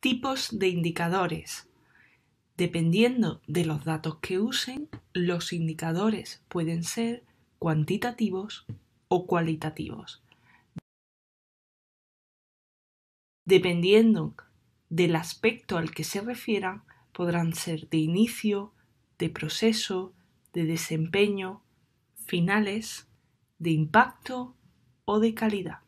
tipos de indicadores. Dependiendo de los datos que usen, los indicadores pueden ser cuantitativos o cualitativos. Dependiendo del aspecto al que se refieran, podrán ser de inicio, de proceso, de desempeño, finales, de impacto o de calidad.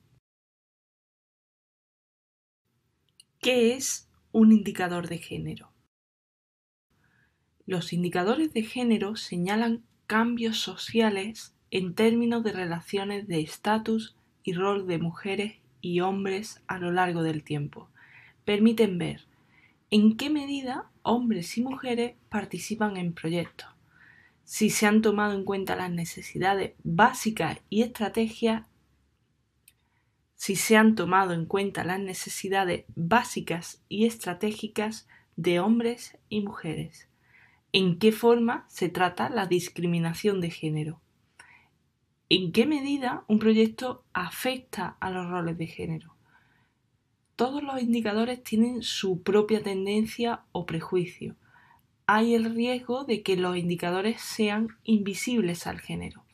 ¿Qué es un indicador de género? Los indicadores de género señalan cambios sociales en términos de relaciones de estatus y rol de mujeres y hombres a lo largo del tiempo. Permiten ver en qué medida hombres y mujeres participan en proyectos, si se han tomado en cuenta las necesidades básicas y estrategias si se han tomado en cuenta las necesidades básicas y estratégicas de hombres y mujeres, en qué forma se trata la discriminación de género, en qué medida un proyecto afecta a los roles de género. Todos los indicadores tienen su propia tendencia o prejuicio. Hay el riesgo de que los indicadores sean invisibles al género.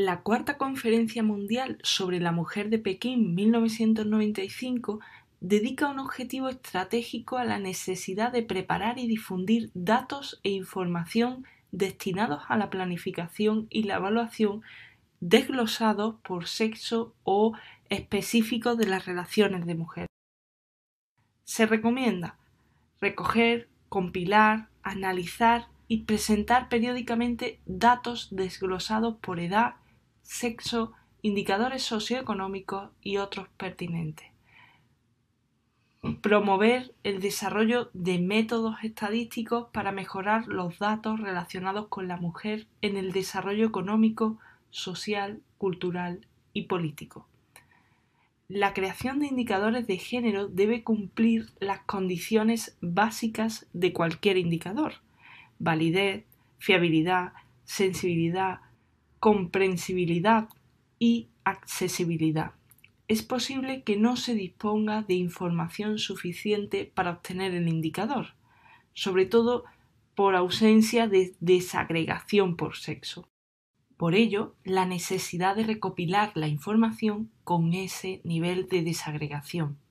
La Cuarta Conferencia Mundial sobre la Mujer de Pekín 1995 dedica un objetivo estratégico a la necesidad de preparar y difundir datos e información destinados a la planificación y la evaluación desglosados por sexo o específicos de las relaciones de mujer. Se recomienda recoger, compilar, analizar y presentar periódicamente datos desglosados por edad, sexo, indicadores socioeconómicos y otros pertinentes. Promover el desarrollo de métodos estadísticos para mejorar los datos relacionados con la mujer en el desarrollo económico, social, cultural y político. La creación de indicadores de género debe cumplir las condiciones básicas de cualquier indicador. Validez, fiabilidad, sensibilidad, comprensibilidad y accesibilidad. Es posible que no se disponga de información suficiente para obtener el indicador, sobre todo por ausencia de desagregación por sexo. Por ello, la necesidad de recopilar la información con ese nivel de desagregación.